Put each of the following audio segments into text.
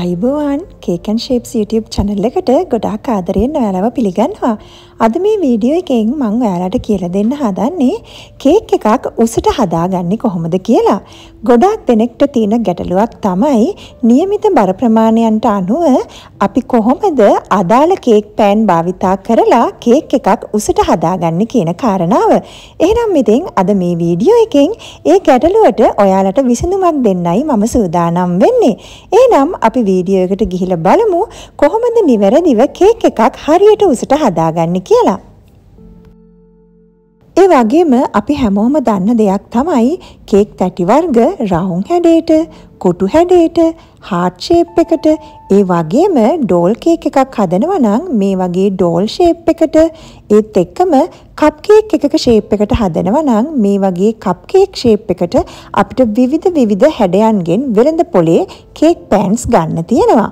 අයිබෝවන් කේකන් shapes YouTube channel එකට ගොඩාක් ආදරයෙන් ඔයාලව පිළිගන්නවා. අද මේ වීඩියෝ එකෙන් මං ඔයාලට කියලා දෙන්න හදන්නේ කේක් එකක් උසට හදාගන්නේ කොහොමද කියලා. ගොඩාක් දෙනෙක්ට තියෙන ගැටලුවක් තමයි નિયમિત බර ප්‍රමාණයන්ට අනුව අපි කොහොමද අදාළ කේක් පෑන් භාවිතා කරලා කේක් එකක් උසට හදාගන්නේ කියන කාරණාව. එහෙනම් ඉතින් අද මේ වීඩියෝ එකෙන් ඒ ගැටලුවට ඔයාලට විසඳුමක් දෙන්නයි මම සූදානම් වෙන්නේ. එහෙනම් අපි අපි වීඩියෝ එකට ගිහිල්ලා බලමු කොහොමද නිවැරදිව කේක් එකක් හරියට උසට හදාගන්න කියලා. ඒ වගේම අපි හැමෝම දන්න දෙයක් තමයි කේක් තැටි වර්ග රවුම් හැඩයට, කොටු හැඩයට, හાર્ට් ෂේප් එකට, ඒ වගේම ඩෝල් කේක් එකක් හදනවා නම් මේ වගේ ඩෝල් ෂේප් එකට ඒත් එක්කම කප් කේක් එකක ෂේප් එකට හදනවා නම් මේ වගේ කප් කේක් ෂේප් එකට අපිට විවිධ විවිධ හැඩයන්ගෙන් වෙළඳ පොලේ කේක් පෑන්ස් ගන්න තියෙනවා.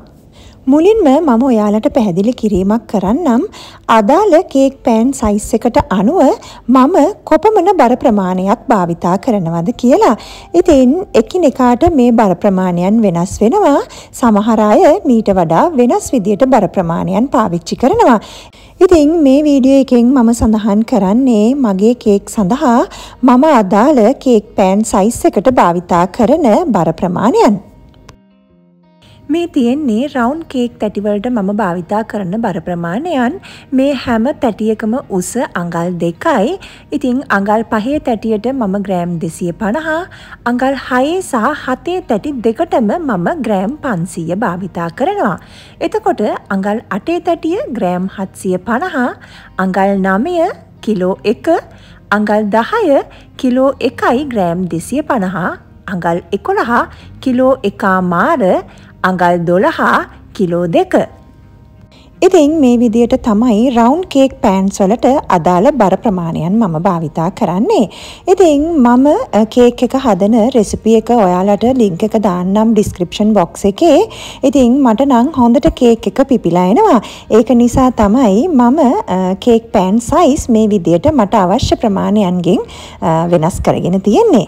මුලින්ම මම ඔයාලට පැහැදිලි කිරීමක් කරන්නම් අදාළ කේක් පෑන් සයිස් එකට අනුව මම කොපමණ බර ප්‍රමාණයක් භාවිතා කරනවද කියලා. ඉතින් එකිනෙකාට මේ බර ප්‍රමාණයන් වෙනස් වෙනවා. සමහර අය මීට වඩා වෙනස් විදියට බර ප්‍රමාණයන් පාවිච්චි කරනවා. ඉතින් මේ වීඩියෝ එකෙන් මම සඳහන් කරන්නේ මගේ කේක් සඳහා මම අදාළ කේක් පෑන් සයිස් එකට භාවිතා කරන බර ප්‍රමාණයන්. මේ තියෙන්නේ රවුන් කේක් තැටිවලට මම භාවිතා කරන බර ප්‍රමාණයන් මේ හැම තැටියකම උස අඟල් දෙකයි ඉතිං අඟල් පහේ තැටියට මම ග්‍රෑම් දෙසිය පණහා අඟල් හයේ සහ හතේ තැටි දෙකටම මම ග්‍රෑම් පන්සීය භාවිතා කරනවා. එතකොට අඟල් අටේ තැටිය ග්‍රෑම් හත්සිය පණහා අඟල් නමය කිලෝ එක අඟල් දහය කිලෝ එකයි ග්‍රෑම් දෙසිය පණහා අඟල් එකොළහා කිලෝ එකා මාර අඟල් දොළහා කිලෝ දෙක. ඉතින් මේ විදියට තමයි රවුන්් කේක් පෑන්ස් වලට අදාළ බර ප්‍රමාණයන් මම භාවිතා කරන්නේ. ඉතින් මම කේක් එක හදන රෙසිපිය එක ඔයාලට ලිංක එක දාන්නම් ඩිස්ක්‍රිප්ෂන් බොක්ස් එකේ ඉතින් මට නං හොඳට කේක් එක පිපිලායනවා. ඒක නිසා තමයි මම කේක් පෑන් සයිස් මේ විදියට මට අවශ්‍ය ප්‍රමාණයන්ගෙන් වෙනස් කරගෙන තියෙන්නේ.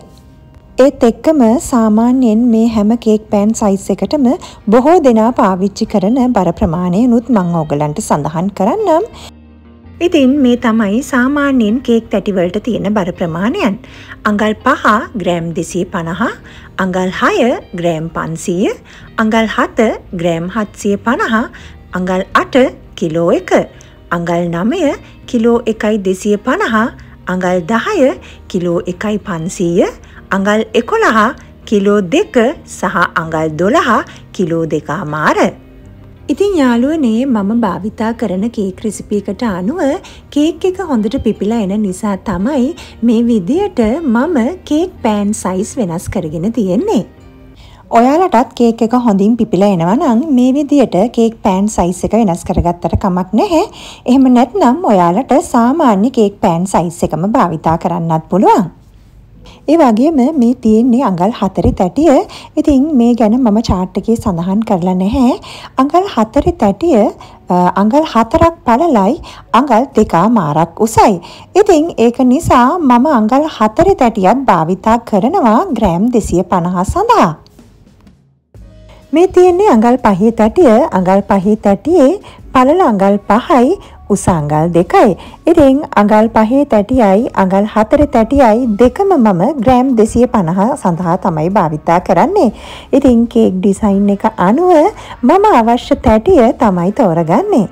ඒත් එක්කම සාමාන්‍යයෙන් මේ හැම කේක් පෑන් සයිස් එකටම බොහෝ දෙනා පාවිච්චි කරන බර ප්‍රමාණයනුත් මං ඕගලන්ට සඳහන් කරන්නම්. ඉතින් මේ තමයි සාමාන්‍යයෙන් කේක් තැටිවලට තියෙන බර ප්‍රමාණයන්. අඟල් පහ ග්‍රෑම් දෙසිය පණහා අඟල් හය ග්‍රෑම් පන්සීය අඟල් හත ග්‍රෑම් හත්සිය පණහා අඟල් අට කිලෝ එක අඟල් නමය කිලෝ එකයි දෙසිය පණහා අඟල් දහය කිලෝ එකයි පන්සීය අඟල් එකොළහා කිලෝ දෙක සහ අඟල් දොළහා කිලෝ දෙකා මාර. ඉතින් යාළුවනේ මම භාවිතා කරන කේක් රිසිපිකට අනුව කේක් එක හොඳට පිපිලා එන නිසා තමයි මේ විදියට මම කේක් පෑන් සයිස් වෙනස් කරගෙන තියෙන්නේ. ඔයාලටත් කේක් එක හොඳින් පිපිලා එනවා නම් මේ විදියට කේක් පෑන් සයිස් එක වෙනස් කරගත්තට කමක් නැහැ. එහෙම නැත්නම් ඔයාලට සාමාන්‍ය කේක් පෑන් සයිස් එකම භාවිතා කරන්නත් පුළුවන්. ඒ වගේම මේ තියෙන්නේ අඟල් 4 තැටිය. ඉතින් මේ ගැන මම chart එකේ සඳහන් කරලා නැහැ. අඟල් 4 තැටිය අඟල් 4ක් පළලයි අඟල් 2 මාරක් උසයි. ඉතින් ඒක නිසා මම අඟල් 4 තැටියක් භාවිතා කරනවා ග්‍රෑම් 250 සඳහා. මේ තියෙන්නේ අඟල් 5 තැටිය. අඟල් 5 තැටියේ පළල අඟල් 5යි උස අඟල් දෙකයි. ඉතින් අඟල් පහේ තැටියයි අඟල් හතරේ තැටියයි දෙකම මම ග්‍රෑම් 250 සඳහා තමයි භාවිතා කරන්නේ. ඉතින් කේක් ඩිසයින් එක අනුව මම අවශ්‍ය තැටිය තමයි තෝරගන්නේ.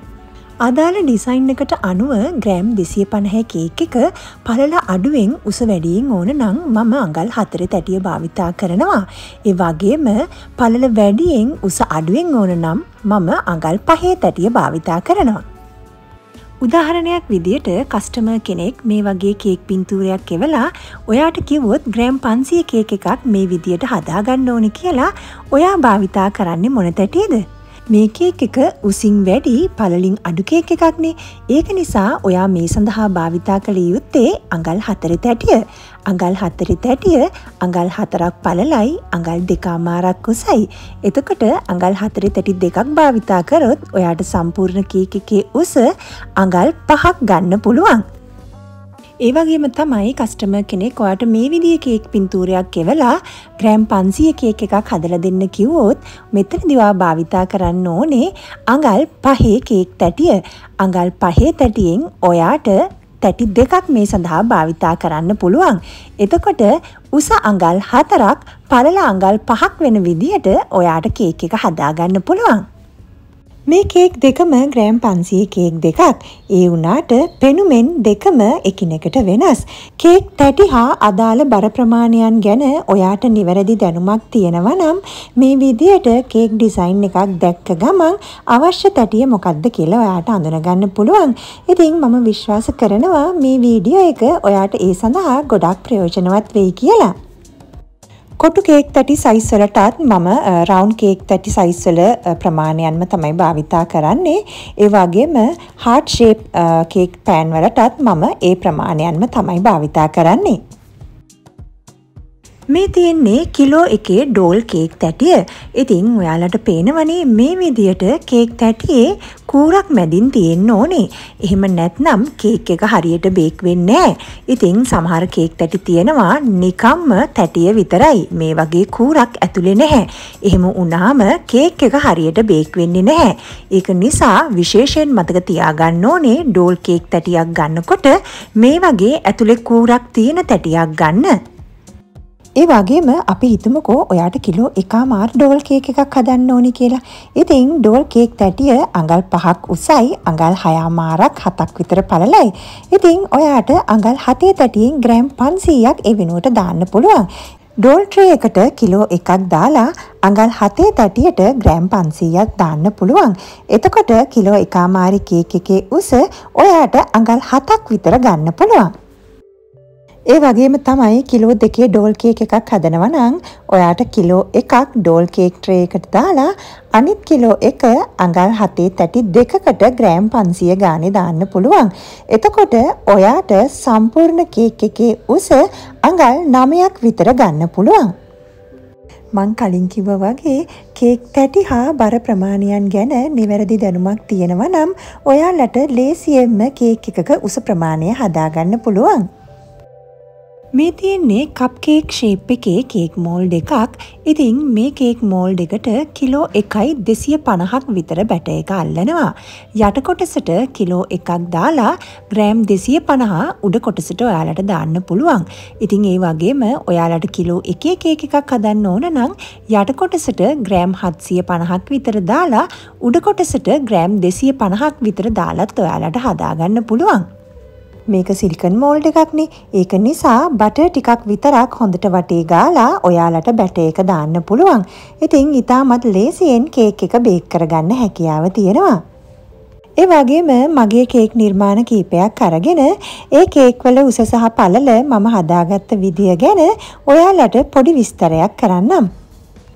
අදාළ ඩිසයින් එකට අනුව ග්‍රෑම් දෙසිය පණහැ කේක් එක පළල අඩුවෙන් උස වැඩියෙන් ඕන නං මම අඟල් හතර තැටිය භාවිතා කරනවා. එ වගේම පළල වැඩියෙන් උස අඩුවෙන් ඕන නම් මම අඟල් පහේ තැටිය භාවිතා කරනවා. උදාහරණයක් විදියට කස්ටමර් කෙනෙක් මේ වගේ කේක් පින්තූරයක් එවලා ඔයාට කිවොත් ග්‍රෑම් පන්සිය කේක එකක් මේ විදියට හදාගන්න ඕනි කියලා ඔයා භාවිතා කරන්නේ මොනතැටේද මේකේක් එක උසින් වැඩි පලලින් අඩුකේක් එකක්නේ ඒක නිසා ඔයා මේ සඳහා භාවිතා කළ යුත්තේ අඟල් හතරි තැටිය අඟල් හතරි තැටිය අඟල් හතරක් පලලයි අඟල් දෙකාමාරක් උසයි එතකොට අඟල් හතරි තැටි දෙකක් භාවිතා කරොත් ඔයාට සම්පූර්ණ කේක එකේ උස අඟල් පහක් ගන්න පුළුවන් ඒවගේම තමයි කස්ටම කෙනෙක් ඔයාට මේ විදිිය කේක් පින්තූරයක් එවලා ග්‍රෑම් පන්සිය කේක් එකක් හදල දෙන්න කිව්වෝත් මෙතර දිවා භාවිතා කරන්න ඕනේ අඟල් පහේ කේක් තැටිය අඟල් පහේ තැටියෙන් ඔයාට තැටි දෙකක් මේ සඳහා භාවිතා කරන්න පුළුවන්. එතකොට උස අඟල් හතරක් පළල අඟල් පහක් වෙන විදිහට ඔයාට කේක් එක හදාගන්න පුළුවන්. මේ කේක් දෙකම ග්‍රෑම් 500 කේක් දෙකක්. ඒ වුණාට පෙනුමෙන් දෙකම එකිනෙකට වෙනස්. කේක් තැටි හා අදාළ බර ප්‍රමාණයන් ගැන ඔයාට නිවැරදි දැනුමක් තියෙනවා නම් මේ විදියට කේක් ඩිසයින් එකක් දැක්ක ගමන් අවශ්‍ය තැටිය මොකක්ද කියලා ඔයාට අඳුනගන්න පුළුවන්. ඉතින් මම විශ්වාස කරනවා මේ වීඩියෝ එක ඔයාට ඒ සඳහා ගොඩක් ප්‍රයෝජනවත් වෙයි කියලා. කොටු කේක් තැටි සයිස් වලටත් මම රවුන්ඩ් කේක් තැටි සයිස් වල ප්‍රමාණයන්ම තමයි භාවිතා කරන්නේ. ඒ වගේම heart shape කේක් pan වලටත් මම ඒ ප්‍රමාණයන්ම තමයි භාවිතා කරන්නේ. මේ තියෙන්නේ කිලෝ එකේ ඩෝල් කේක් තැටිය. ඉතින් ඔයාලට පේනවනේ මේ විදියට කේක් තැටියේ කූරක් මැදින් තියෙන්න ඕනේ. එහෙම නැත්නම් කේක් එක හරියට බේක් වෙන්නේ ඉතින් සමහර කේක් තැටි තියෙනවා නිකම්ම තැටිය විතරයි. මේ වගේ කූරක් ඇතුලේ නැහැ. එහෙම වුණාම කේක් එක හරියට බේක් වෙන්නේ නැහැ. ඒක නිසා විශේෂයෙන් මතක තියාගන්න ඕනේ ඩෝල් කේක් තැටියක් ගන්නකොට මේ වගේ ඇතුලේ කූරක් තියෙන තැටියක් ගන්න. ඒ වගේම අපි හිතමුකෝ ඔයාට කිලෝ එකමාර් ඩෝල් කේක් එකක් හදන්න ඕනි කියලා. ඉතින් ඩෝල් කේක් තැටිය අඟල් 5ක් උසයි, අඟල් 6මාරක් 7ක් විතර පළලයි. ඉතින් ඔයාට අඟල් 7 තැටියෙන් ග්‍රෑම් 500ක් ඒ වෙනුවට දාන්න පුළුවන්. ඩෝල් ට්‍රේ එකට කිලෝ එකක් දාලා අඟල් හතේ තැටියට ග්‍රෑම් 500ක් දාන්න පුළුවන්. එතකොට කිලෝ එකමාරි කේක් එකේ උස ඔයාට අඟල් 7ක් විතර ගන්න පුළුවන්. ඒ වගේම තමයි කිලෝ දෙකේ ඩෝල් කේක් එකක් හදනවා නම් ඔයාට කිලෝ එකක් ඩෝල් කේක් ට්‍රේ එකට දාලා අනිත් කිලෝ එක අඟල් 7 තැටි දෙකකට ග්‍රෑම් 500 ගානේ දාන්න පුළුවන්. එතකොට ඔයාට සම්පූර්ණ කේක් එකේ උස අඟල් 9ක් විතර ගන්න පුළුවන්. මං කලින් කිව්ව වගේ කේක් තැටි හා බර ප්‍රමාණයන් ගැන නිවැරදි දැනුමක් තියෙනවා නම් ඔයාලට ලේසියෙන්ම කේක් එකක උස ප්‍රමාණය හදාගන්න පුළුවන්. මේ තියෙන්නේ කප් කේක් ශේප් එකේ කේක් මෝල් එකක් ඉතිං මේ කේක් මෝල් එකට කිලෝ එකයි දෙසිය පණහක් විතර බැට එක අල්ලනවා. යට කොටසට කිලෝ එකක් දාලා ග්‍රෑම් දෙසිය පණහා උඩ කොටසට ඔයාලට දාන්න පුළුවන්. ඉතිං ඒ වගේම ඔයාලට කිලෝ එකේ කේක එකක් හදන්න ඕන නම් යට කොටසට ග්‍රෑම් හත්සිය පණහක් විතර දාලා උඩ කොටසට ග්‍රෑම් දෙසිය පණහක් විතර දාලත් ඔයාලට හදාගන්න පුළුවන්. මේක සිලිකන් මෝල්ඩ් එකක්නේ. ඒක නිසා බටර් ටිකක් විතරක් හොඳට වටේ ගාලා ඔයාලට බැට එක දාන්න පුළුවන්. ඉතින් ඉතාමත් ලේසියෙන් කේක් එක බේක් කරගන්න හැකියාව තියෙනවා. ඒ වගේම මගේ කේක් නිර්මාණ කීපයක් අරගෙන ඒ කේක් වල උස සහ පළල මම හදාගත්ත විදිය ගැන ඔයාලට පොඩි විස්තරයක් කරන්නම්.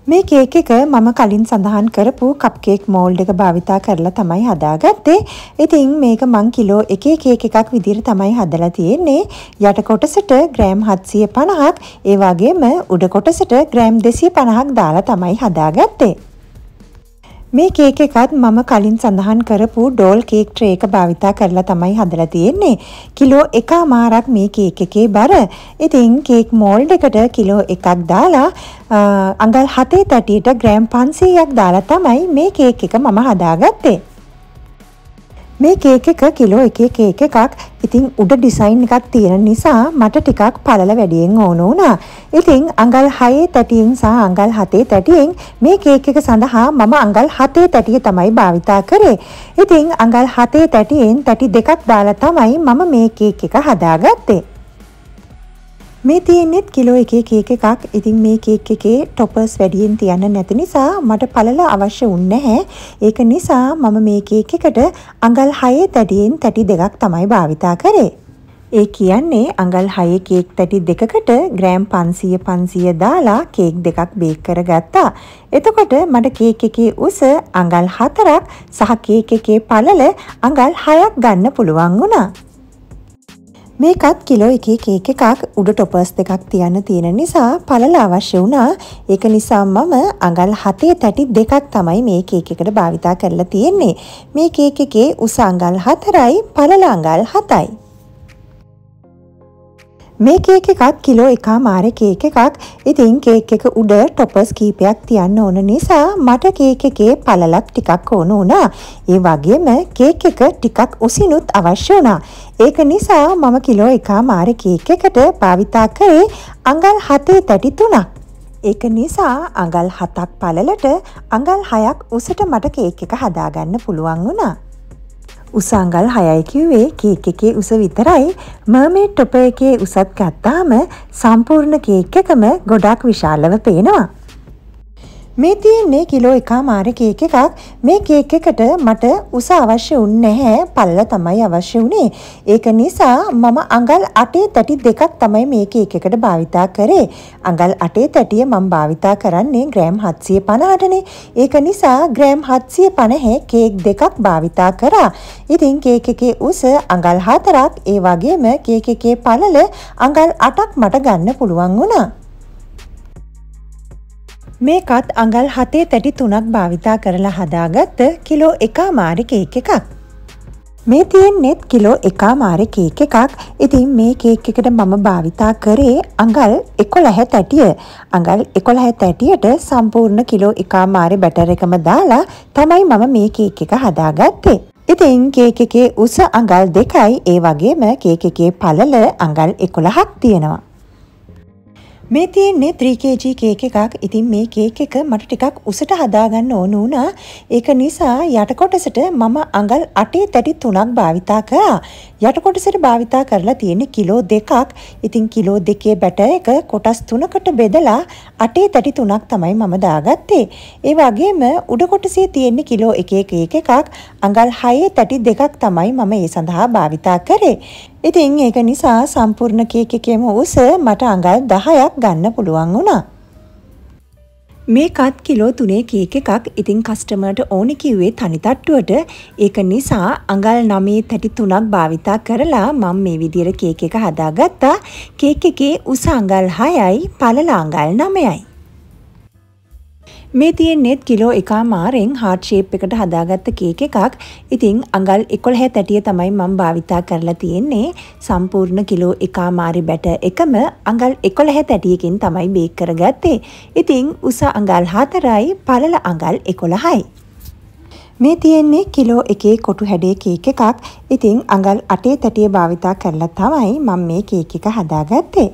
මේ කේක් එක මම කලින් සඳහන් කරපු කප්කේක් මෝල්ඩ් එක භාවිතා කරලා තමයි හදාගත්තේ. ඉතින් මේක මං කිලෝ එකේ කේක් එකක් විදිහට තමයි හදලා තියෙන්නේ. යට කොටසට ග්‍රෑම් 750ක්, ඒ වගේම උඩ කොටසට ග්‍රෑම් 250ක් දාලා තමයි හදාගත්තේ. මේ කේක් එකත් මම කලින් සඳහන් කරපු ඩෝල් කේක් ට්‍රේ එක භාවිතා කරලා තමයි හදලා තියෙන්නේ. කිලෝ 1මාරක් මේ කේක් එකේ බර. ඉතින් කේක් මෝල්ඩ් එකට කිලෝ 1ක් දාලා අඟල් 7 තැටියට ග්‍රෑම් 500ක් දාලා තමයි මේ කේක් එක මම හදාගත්තේ. මේ කේක් එක කිලෝ එකේ කේක් එකක් ඉතින් උඩ ඩිසයින් එකක් තියෙන නිසා මට ටිකක් පළල වැඩියෙන් ඕන වුණා. ඉතින් අඟල් 6 තැටියෙන් සහ අඟල් 7 තැටියෙන් මේ කේක් එක සඳහා මම අඟල් 7 තැටිය තමයි භාවිතා කරේ. ඉතින් අඟල් 7 තැටියෙන් තැටි දෙකක් දාලා තමයි මම මේ කේක් එක හදාගත්තේ. මේ තියෙන්නේත් කිලෝ එකේ කේක් එකක්. ඉතින් මේ කේක් එකේ টොපර්ස් වැඩියෙන් තියන්න නැති නිසා මට පළල අවශ්‍ය වුන්නේ නැහැ. ඒක නිසා මම මේ කේක් එකට අඟල් 6 තැටියෙන් තැටි දෙකක් තමයි භාවිතා කරේ. ඒ කියන්නේ අඟල් 6 කේක් පැටි දෙකකට ග්‍රෑම් 500 500 දාලා කේක් දෙකක් බේක් කරගත්තා. එතකොට මට කේක් එකේ උස අඟල් 4ක් සහ කේක් එකේ පළල අඟල් 6ක් ගන්න පුළුවන් වුණා. මේකත් කිලෝ එකක ඒක එකක් උඩ ටොපර්ස් දෙකක් තියන්න තියෙන නිසා පළල අවශ්‍ය වුණා ඒක නිසා මම අඟල් හතේ තැටි දෙකක් තමයි මේ කේකෙකට භාවිතා කරලා තියෙන්නේ මේ කේක එකේ උස අඟල් හතරයි පළල අඟල් හතයි මේ කේක් එකත් කිලෝ එකා මාරේ කේක් එකක්. ඉතින් කේක් එක උඩ টොපර්ස් කීපයක් තියන්න ඕන නිසා මට කේක් එකේ පළලක් ටිකක් ඕන වුණා. ඒ වගේම කේක් එක ටිකක් උසිනුත් අවශ්‍ය වුණා. ඒක නිසා මම කිලෝ එකා මාරේ කේක් එකට භාවිතා කරේ අඟල් 7 තැටි 3ක්. ඒක නිසා අඟල් 7ක් පළලට අඟල් 6ක් උසට මට කේක් එක හදාගන්න පුළුවන් වුණා. උසාංගල් හයයි කිව්වේ කේක් එකේ උස විතරයි මර්මේඩ් ටොපර් එකේ උසත් ගත්තාම සම්පූර්ණ කේක් එකම ගොඩක් විශාලව පේනවා. මේ තියෙන්නේ කිලෝ එකා මාර කේක් එකක්. මේ කේක් එකට මට උස අවශ්‍ය වුන් නැහැ. පල්ල තමයි අවශ්‍ය වුනේ. ඒක නිසා මම අඟල් 8 තැටි දෙකක් තමයි මේ කේක් එකට භාවිතා කරේ. අඟල් 8 තැටිය මම භාවිතා කරන්නේ ග්‍රෑම් 750ටනේ. ඒක නිසා ග්‍රෑම් 750 කේක් දෙකක් භාවිතා කරා. ඉතින් කේක් එකේ උස අඟල් 4ක් ඒ වගේම කේක් එකේ පළල අඟල් 8ක් මට ගන්න පුළුවන් වුණා. මේකත් අඟල් හතේ තැටි තුනක් භාවිතා කරලා හදාගත්ත කිලෝ එකා මාරි කේක් එකක්. මේ තියෙන්නෙත් කිලෝ එකා මාරි කේක් එකක් ඉතින් මේ කේක් එකට මම භාවිතා කරේ අඟල් එකොළහ තැටිය අඟල් එකොළහ තැටියට සම්පූර්ණ කිලෝ එකා මාරි බැටර එකම දාලා තමයි මම මේ කේක් එක හදාගත්තේ. ඉතින් කේක් එකේ උස අඟල් දෙකයි ඒ වගේම කේක් එකේ පළල අඟල් 11ක් තියෙනවා. මේ තියෙන්නේ 3kg කේක් එකක්. ඉතින් මේ කේක් එක මට ටිකක් උසට හදාගන්න ඕන වුණා. ඒක නිසා යට කොටසට මම අඟල් 8 තැටි 3ක් භාවිතා කළා. යට කොටසට භාවිතා කරලා තියෙන්නේ කිලෝ 2ක්. ඉතින් කිලෝ 2කේ බැටර් එක කොටස් 3කට බෙදලා 8 තැටි 3ක් තමයි මම දාගත්තේ. ඒ වගේම උඩ කොටසේ තියෙන්නේ කිලෝ 1 කේක් එකක් අඟල් 6 තැටි 2ක් තමයි මම ඒ සඳහා භාවිතා කරේ. ඉතින් ඒක නිසා සම්පූර්ණ කේක් එකේම උස මට අඟල් 10ක් ගන්න පුළුවන් වුණා. මේකත් කිලෝ තුනේ කේක් එකක් ඉතින් කස්ටමර්ට ඕනි කිව්වේ තනි තට්ටුවට ඒක නිසා අඟල් 9 තැටි 3ක් භාවිතා කරලා මම මේ විදියට කේක් එක හදාගත්තා කේක් එකේ උස අඟල් 6යි පළල අඟල් 9යි මේ තියෙන්නේත් කිලෝ එකා මාරෙන් හාට් ෂේප් එකට හදාගත්ත කේක් එකක්. ඉතින් අඟල් 11 තැටිය තමයි මම භාවිතා කරලා තියෙන්නේ. සම්පූර්ණ කිලෝ එකා මාරි බැට එකම අඟල් 11 තැටියකින් තමයි බේක් කරගත්තේ. ඉතින් උස අඟල් 4යි පළල අඟල් 11යි. මේ තියෙන්නේ කිලෝ එකේ කොටු හැඩේ කේක් එකක්. ඉතින් අඟල් 8 තැටිය භාවිතා කරලා තමයි මම මේ කේක් එක හදාගත්තේ.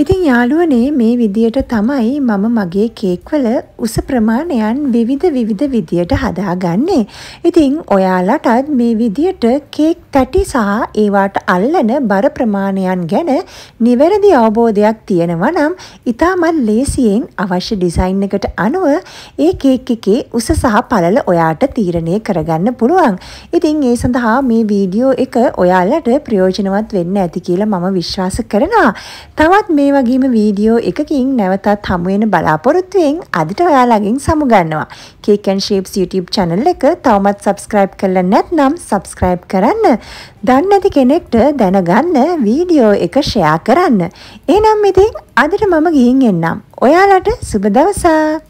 ඉතින් යාළුවනේ මේ විදියට තමයි මම මගේ කේක්වල උස ප්‍රමාණයන් විවිධ විවිධ විදියට හදාගන්නේ. ඉතින් ඔයාලටත් මේ විදියට කේක් තැටි සහ ඒවාට අල්ලන බර ප්‍රමාණයන් ගැන නිවැරදි අවබෝධයක් තියෙනවා නම් ඉතාමත් ලේසියෙන් අවශ්‍ය ඩිසයින් එකට අනුව ඒ කේක් එකේ උස සහ පළල ඔයාට තීරණය කරගන්න පුළුවන්. ඉතින් ඒ සඳහා මේ වීඩියෝ එක ඔයාලට ප්‍රයෝජනවත් වෙන්න ඇති කියලා මම විශ්වාස කරනවා. තවත් මේ මේ වගේම වීඩියෝ එකකින් නැවතත් හමුවෙන බලාපොරොත්තුවෙන් අදට ඔයාලගෙන් සමුගන්නවා. Cake and Shapes YouTube channel එක තවමත් subscribe කරලා නැත්නම් subscribe කරන්න. දන්නේ නැති කෙනෙක්ට දැනගන්න වීඩියෝ එක share කරන්න. එහෙනම් ඉතින් අදට මම ගිහින් එන්නම්. ඔයාලට සුබ දවසක්.